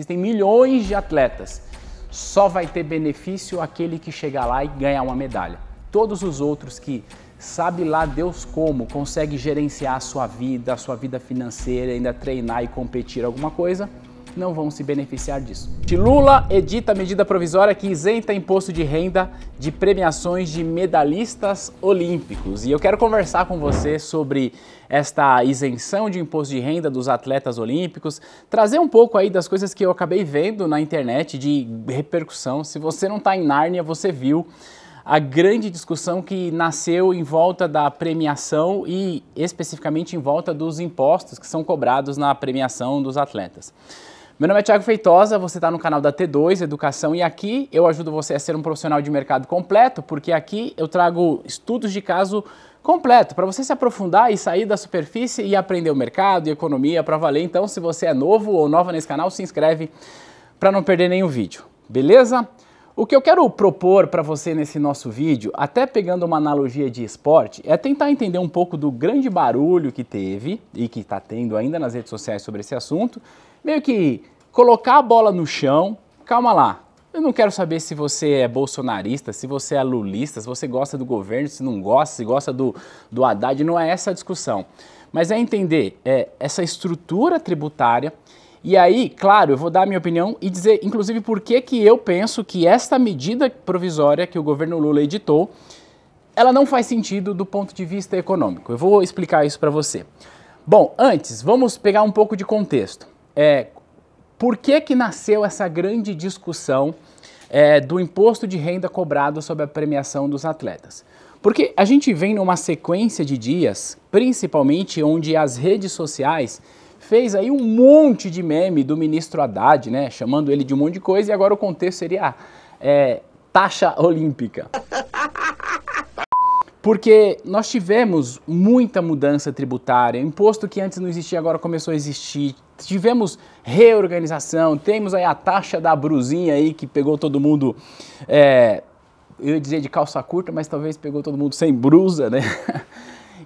Existem milhões de atletas. Só vai ter benefício aquele que chegar lá e ganhar uma medalha. Todos os outros que sabe lá Deus como consegue gerenciar a sua vida, a sua vida financeira, ainda treinar e competir alguma coisa, não vão se beneficiar disso. De Lula edita medida provisória que isenta imposto de renda de premiações de medalhistas olímpicos. E eu quero conversar com você sobre esta isenção de imposto de renda dos atletas olímpicos, trazer um pouco aí das coisas que eu acabei vendo na internet de repercussão. Se você não está em Nárnia, você viu a grande discussão que nasceu em volta da premiação e especificamente em volta dos impostos que são cobrados na premiação dos atletas. Meu nome é Thiago Feitosa, você está no canal da T2 Educação e aqui eu ajudo você a ser um profissional de mercado completo, porque aqui eu trago estudos de caso completo para você se aprofundar e sair da superfície e aprender o mercado e economia para valer. Então, se você é novo ou nova nesse canal, se inscreve para não perder nenhum vídeo, beleza? O que eu quero propor para você nesse nosso vídeo, até pegando uma analogia de esporte, é tentar entender um pouco do grande barulho que teve e que está tendo ainda nas redes sociais sobre esse assunto, meio que colocar a bola no chão, calma lá. Eu não quero saber se você é bolsonarista, se você é lulista, se você gosta do governo, se não gosta, se gosta do, do Haddad, não é essa a discussão. Mas é entender é, essa estrutura tributária e aí, claro, eu vou dar a minha opinião e dizer, inclusive, por que, que eu penso que esta medida provisória que o governo Lula editou, ela não faz sentido do ponto de vista econômico. Eu vou explicar isso para você. Bom, antes, vamos pegar um pouco de contexto. É, por que, que nasceu essa grande discussão é, do imposto de renda cobrado sobre a premiação dos atletas? Porque a gente vem numa sequência de dias, principalmente onde as redes sociais fez aí um monte de meme do ministro Haddad, né? Chamando ele de um monte de coisa e agora o contexto seria é, taxa olímpica. Porque nós tivemos muita mudança tributária, imposto que antes não existia agora começou a existir, tivemos reorganização, temos aí a taxa da brusinha aí que pegou todo mundo, é, eu ia dizer de calça curta, mas talvez pegou todo mundo sem brusa, né?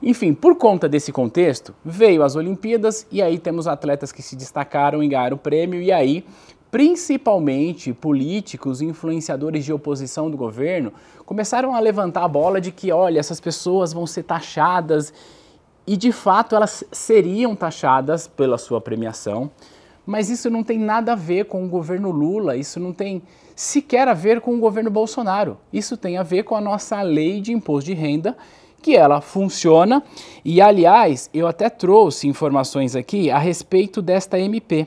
Enfim, por conta desse contexto, veio as Olimpíadas e aí temos atletas que se destacaram e ganharam o prêmio, e aí principalmente políticos e influenciadores de oposição do governo começaram a levantar a bola de que, olha, essas pessoas vão ser taxadas e de fato elas seriam taxadas pela sua premiação, mas isso não tem nada a ver com o governo Lula, isso não tem sequer a ver com o governo Bolsonaro. Isso tem a ver com a nossa lei de imposto de renda que ela funciona. E aliás, eu até trouxe informações aqui a respeito desta MP,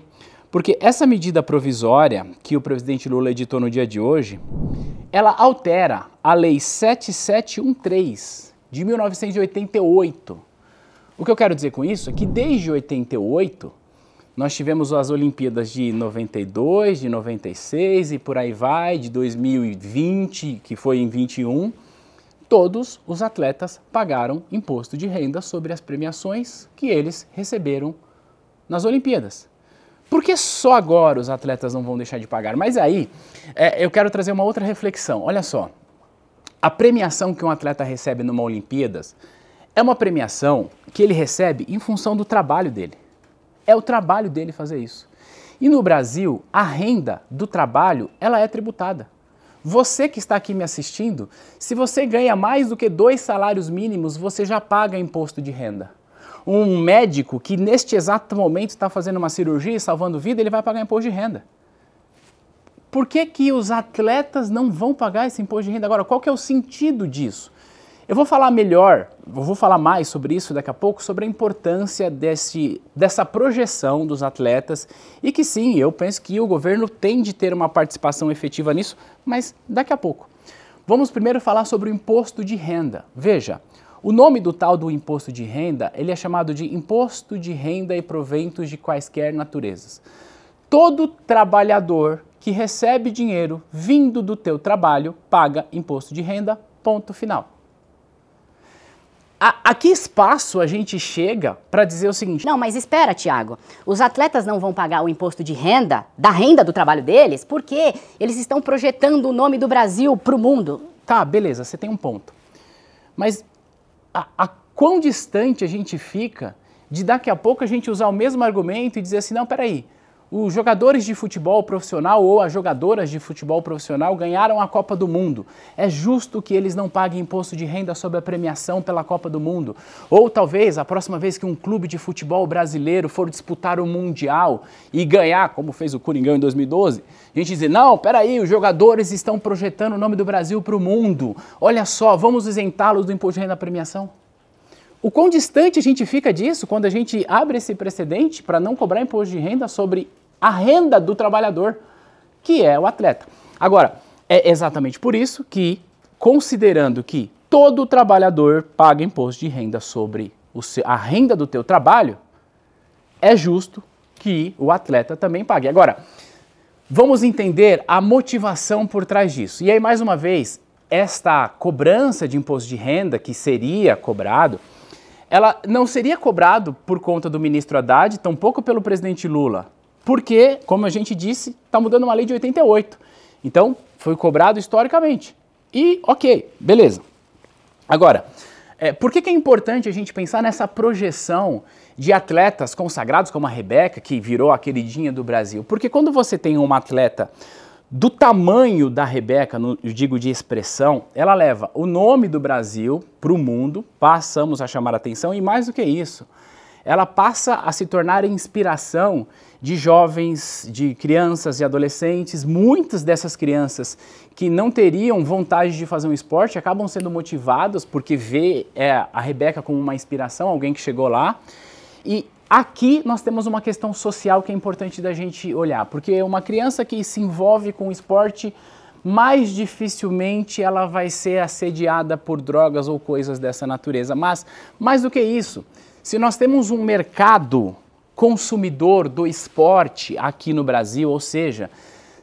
porque essa medida provisória que o presidente Lula editou no dia de hoje, ela altera a lei 7713 de 1988. O que eu quero dizer com isso é que desde 88 nós tivemos as Olimpíadas de 92, de 96 e por aí vai, de 2020, que foi em 21 todos os atletas pagaram imposto de renda sobre as premiações que eles receberam nas Olimpíadas. Por que só agora os atletas não vão deixar de pagar? Mas aí é, eu quero trazer uma outra reflexão. Olha só, a premiação que um atleta recebe numa Olimpíadas é uma premiação que ele recebe em função do trabalho dele. É o trabalho dele fazer isso. E no Brasil, a renda do trabalho ela é tributada. Você que está aqui me assistindo, se você ganha mais do que dois salários mínimos, você já paga imposto de renda. Um médico que neste exato momento está fazendo uma cirurgia e salvando vida, ele vai pagar imposto de renda. Por que, que os atletas não vão pagar esse imposto de renda? Agora, qual que é o sentido disso? Eu vou falar melhor, vou falar mais sobre isso daqui a pouco, sobre a importância desse, dessa projeção dos atletas e que sim, eu penso que o governo tem de ter uma participação efetiva nisso, mas daqui a pouco. Vamos primeiro falar sobre o imposto de renda. Veja, o nome do tal do imposto de renda, ele é chamado de imposto de renda e proventos de quaisquer naturezas. Todo trabalhador que recebe dinheiro vindo do teu trabalho paga imposto de renda, ponto final. A, a, que espaço a gente chega para dizer o seguinte? Não, mas espera, Tiago. Os atletas não vão pagar o imposto de renda, da renda do trabalho deles, porque eles estão projetando o nome do Brasil para o mundo. Tá, beleza, você tem um ponto. Mas a, a quão distante a gente fica de daqui a pouco a gente usar o mesmo argumento e dizer assim: não, peraí, os jogadores de futebol profissional ou as jogadoras de futebol profissional ganharam a Copa do Mundo. É justo que eles não paguem imposto de renda sobre a premiação pela Copa do Mundo. Ou talvez a próxima vez que um clube de futebol brasileiro for disputar o Mundial e ganhar, como fez o Coringão em 2012, a gente dizer: não, peraí, os jogadores estão projetando o nome do Brasil para o mundo. Olha só, vamos isentá-los do imposto de renda da premiação? O quão distante a gente fica disso quando a gente abre esse precedente para não cobrar imposto de renda sobre a renda do trabalhador, que é o atleta. Agora, é exatamente por isso que, considerando que todo trabalhador paga imposto de renda sobre seu, a renda do teu trabalho, é justo que o atleta também pague. Agora, vamos entender a motivação por trás disso. E aí, mais uma vez, esta cobrança de imposto de renda que seria cobrado, ela não seria cobrado por conta do ministro Haddad, tampouco pelo presidente Lula, porque, como a gente disse, está mudando uma lei de 88. Então, foi cobrado historicamente. E, ok, beleza. Agora, é, por que, que, é importante a gente pensar nessa projeção de atletas consagrados como a Rebeca, que virou a queridinha do Brasil? Porque quando você tem uma atleta do tamanho da Rebeca, no, eu digo de expressão, ela leva o nome do Brasil para o mundo, passamos a chamar atenção e mais do que isso, ela passa a se tornar inspiração de jovens, de crianças e adolescentes. Muitas dessas crianças que não teriam vontade de fazer um esporte acabam sendo motivadas porque vê é, a Rebeca como uma inspiração, alguém que chegou lá. E Aqui nós temos uma questão social que é importante da gente olhar, porque uma criança que se envolve com esporte, mais dificilmente ela vai ser assediada por drogas ou coisas dessa natureza. Mas, mais do que isso, se nós temos um mercado consumidor do esporte aqui no Brasil, ou seja,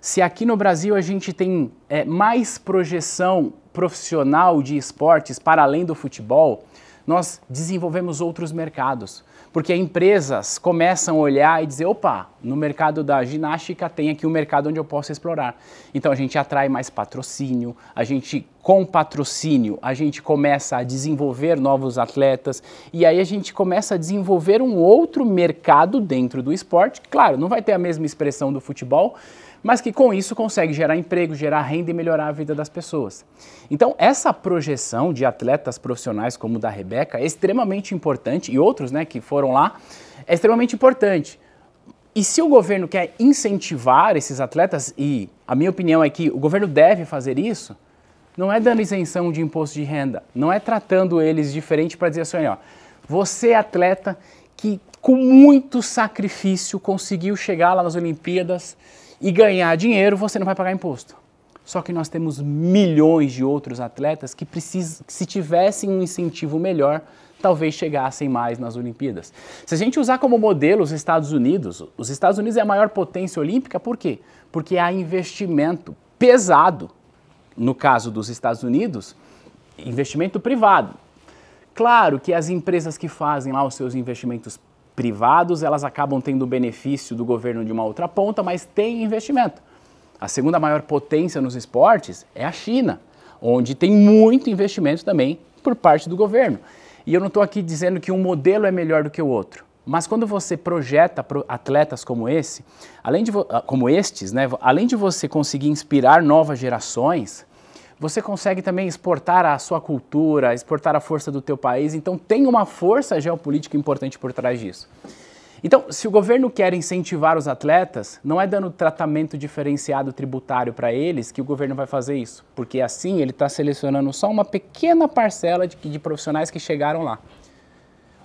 se aqui no Brasil a gente tem é, mais projeção profissional de esportes para além do futebol, nós desenvolvemos outros mercados. Porque empresas começam a olhar e dizer: opa, no mercado da ginástica tem aqui um mercado onde eu posso explorar. Então a gente atrai mais patrocínio, a gente, com patrocínio, a gente começa a desenvolver novos atletas e aí a gente começa a desenvolver um outro mercado dentro do esporte. Claro, não vai ter a mesma expressão do futebol, mas que com isso consegue gerar emprego, gerar renda e melhorar a vida das pessoas. Então, essa projeção de atletas profissionais como o da Rebeca é extremamente importante e outros né, que foram lá, é extremamente importante. E se o governo quer incentivar esses atletas, e a minha opinião é que o governo deve fazer isso, não é dando isenção de imposto de renda, não é tratando eles diferente para dizer assim, ó, você é atleta que com muito sacrifício conseguiu chegar lá nas Olimpíadas, e ganhar dinheiro, você não vai pagar imposto. Só que nós temos milhões de outros atletas que, precisam, que se tivessem um incentivo melhor, talvez chegassem mais nas Olimpíadas. Se a gente usar como modelo os Estados Unidos, os Estados Unidos é a maior potência olímpica, por quê? Porque há investimento pesado, no caso dos Estados Unidos, investimento privado. Claro que as empresas que fazem lá os seus investimentos privados, elas acabam tendo benefício do governo de uma outra ponta, mas tem investimento. A segunda maior potência nos esportes é a China, onde tem muito investimento também por parte do governo. E eu não estou aqui dizendo que um modelo é melhor do que o outro. Mas quando você projeta atletas como esse, além de ah, como estes, né, além de você conseguir inspirar novas gerações, você consegue também exportar a sua cultura, exportar a força do teu país, então tem uma força geopolítica importante por trás disso. Então, se o governo quer incentivar os atletas, não é dando tratamento diferenciado tributário para eles que o governo vai fazer isso, porque assim ele está selecionando só uma pequena parcela de, de profissionais que chegaram lá.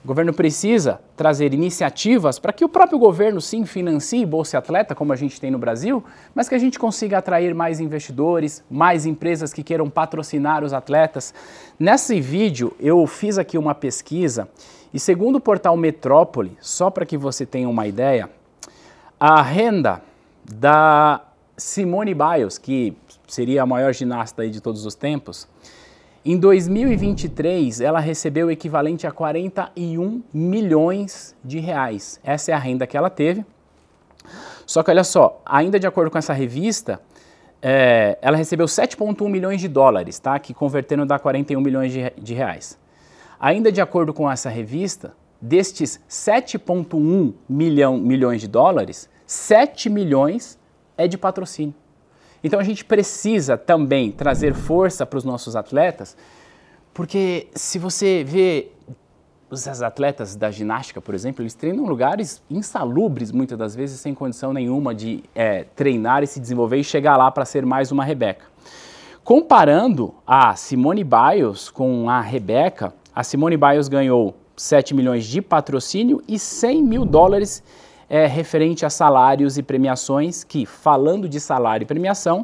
O governo precisa trazer iniciativas para que o próprio governo sim financie Bolsa Atleta, como a gente tem no Brasil, mas que a gente consiga atrair mais investidores, mais empresas que queiram patrocinar os atletas. Nesse vídeo eu fiz aqui uma pesquisa e segundo o portal Metrópole, só para que você tenha uma ideia, a renda da Simone Biles, que seria a maior ginasta de todos os tempos, em 2023, ela recebeu o equivalente a 41 milhões de reais. Essa é a renda que ela teve. Só que olha só, ainda de acordo com essa revista, é, ela recebeu 7,1 milhões de dólares, tá? Que convertendo dá 41 milhões de, de reais. Ainda de acordo com essa revista, destes 7,1 milhão, milhões de dólares, 7 milhões é de patrocínio. Então a gente precisa também trazer força para os nossos atletas, porque se você vê os atletas da ginástica, por exemplo, eles treinam lugares insalubres, muitas das vezes, sem condição nenhuma de é, treinar e se desenvolver e chegar lá para ser mais uma Rebeca. Comparando a Simone Biles com a Rebeca, a Simone Biles ganhou 7 milhões de patrocínio e 100 mil dólares é referente a salários e premiações, que, falando de salário e premiação,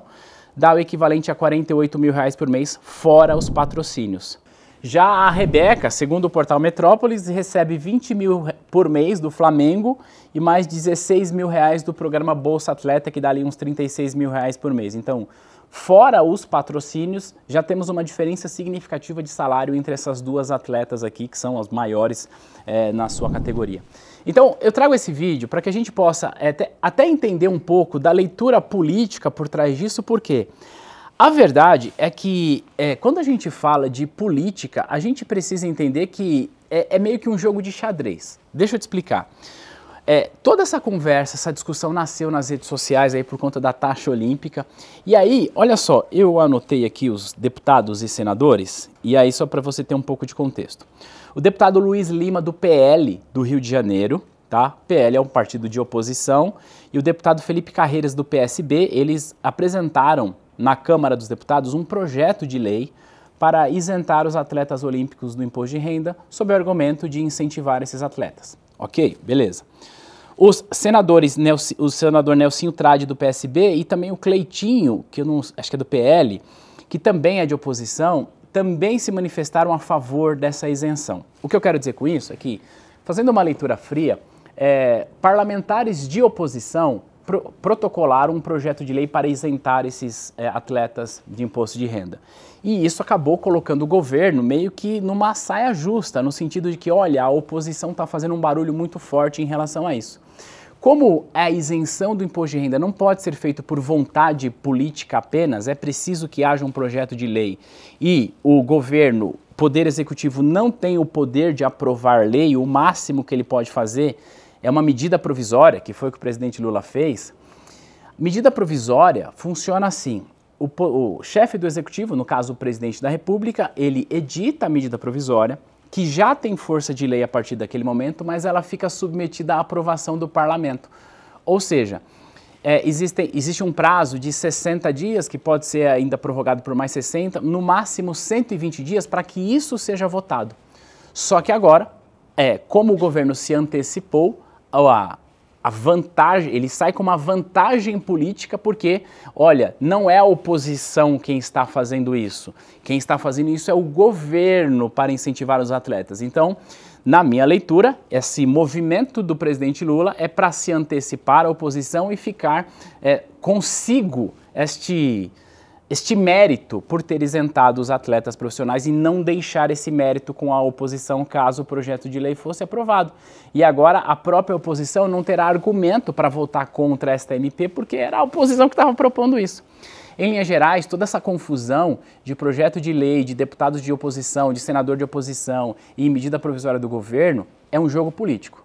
dá o equivalente a 48 mil reais por mês, fora os patrocínios. Já a Rebeca, segundo o portal Metrópolis, recebe 20 mil por mês do Flamengo e mais 16 mil reais do programa Bolsa Atleta, que dá ali uns 36 mil reais por mês. Então, fora os patrocínios, já temos uma diferença significativa de salário entre essas duas atletas aqui, que são as maiores é, na sua categoria. Então, eu trago esse vídeo para que a gente possa é, até, até entender um pouco da leitura política por trás disso, Porque A verdade é que é, quando a gente fala de política, a gente precisa entender que é, é meio que um jogo de xadrez. Deixa eu te explicar. É, toda essa conversa, essa discussão nasceu nas redes sociais aí por conta da taxa olímpica. E aí, olha só, eu anotei aqui os deputados e senadores, e aí só para você ter um pouco de contexto. O deputado Luiz Lima, do PL do Rio de Janeiro, tá? PL é um partido de oposição, e o deputado Felipe Carreiras, do PSB, eles apresentaram na Câmara dos Deputados um projeto de lei para isentar os atletas olímpicos do imposto de renda, sob o argumento de incentivar esses atletas. Ok, beleza. Os senadores, o senador Nelsinho Trade do PSB e também o Cleitinho, que eu não, acho que é do PL, que também é de oposição, também se manifestaram a favor dessa isenção. O que eu quero dizer com isso é que, fazendo uma leitura fria, é, parlamentares de oposição pro, protocolaram um projeto de lei para isentar esses é, atletas de imposto de renda. E isso acabou colocando o governo meio que numa saia justa, no sentido de que, olha, a oposição está fazendo um barulho muito forte em relação a isso. Como a isenção do imposto de renda não pode ser feita por vontade política apenas, é preciso que haja um projeto de lei e o governo, poder executivo, não tem o poder de aprovar lei, o máximo que ele pode fazer é uma medida provisória, que foi o que o presidente Lula fez. Medida provisória funciona assim: o, o chefe do executivo, no caso o presidente da República, ele edita a medida provisória que já tem força de lei a partir daquele momento, mas ela fica submetida à aprovação do parlamento. Ou seja, é, existe, existe um prazo de 60 dias, que pode ser ainda prorrogado por mais 60, no máximo 120 dias, para que isso seja votado. Só que agora, é, como o governo se antecipou, a, a vantagem, ele sai com uma vantagem política porque, olha, não é a oposição quem está fazendo isso. Quem está fazendo isso é o governo para incentivar os atletas. Então, na minha leitura, esse movimento do presidente Lula é para se antecipar à oposição e ficar é, consigo este este mérito por ter isentado os atletas profissionais e não deixar esse mérito com a oposição caso o projeto de lei fosse aprovado. E agora a própria oposição não terá argumento para votar contra esta MP porque era a oposição que estava propondo isso. Em linhas gerais, toda essa confusão de projeto de lei, de deputados de oposição, de senador de oposição e medida provisória do governo é um jogo político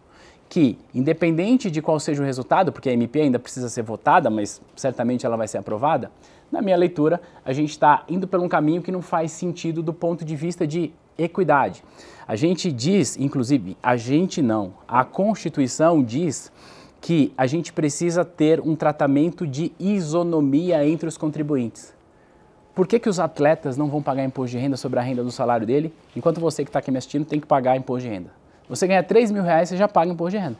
que, independente de qual seja o resultado, porque a MP ainda precisa ser votada, mas certamente ela vai ser aprovada, na minha leitura, a gente está indo por um caminho que não faz sentido do ponto de vista de equidade. A gente diz, inclusive, a gente não, a Constituição diz que a gente precisa ter um tratamento de isonomia entre os contribuintes. Por que, que os atletas não vão pagar imposto de renda sobre a renda do salário dele, enquanto você que está aqui me assistindo tem que pagar imposto de renda? Você ganha 3 mil reais, você já paga imposto de renda.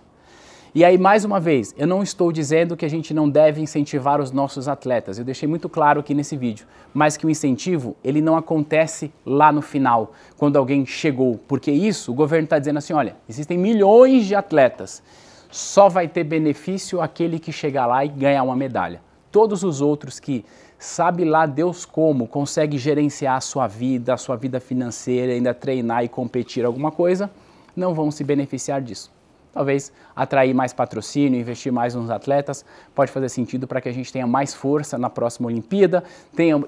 E aí, mais uma vez, eu não estou dizendo que a gente não deve incentivar os nossos atletas, eu deixei muito claro aqui nesse vídeo, mas que o incentivo, ele não acontece lá no final, quando alguém chegou, porque isso o governo está dizendo assim, olha, existem milhões de atletas, só vai ter benefício aquele que chegar lá e ganhar uma medalha. Todos os outros que sabe lá Deus como consegue gerenciar a sua vida, a sua vida financeira, ainda treinar e competir alguma coisa, não vão se beneficiar disso talvez atrair mais patrocínio, investir mais nos atletas, pode fazer sentido para que a gente tenha mais força na próxima Olimpíada,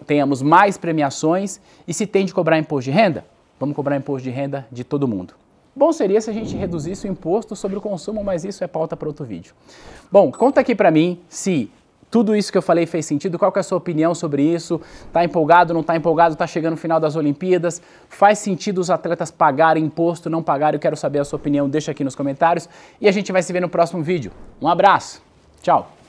tenhamos mais premiações e se tem de cobrar imposto de renda, vamos cobrar imposto de renda de todo mundo. Bom seria se a gente reduzisse o imposto sobre o consumo, mas isso é pauta para outro vídeo. Bom, conta aqui para mim se tudo isso que eu falei fez sentido? Qual é a sua opinião sobre isso? Tá empolgado, não tá empolgado? Tá chegando o final das Olimpíadas? Faz sentido os atletas pagarem imposto, não pagarem? Eu quero saber a sua opinião, deixa aqui nos comentários. E a gente vai se ver no próximo vídeo. Um abraço, tchau!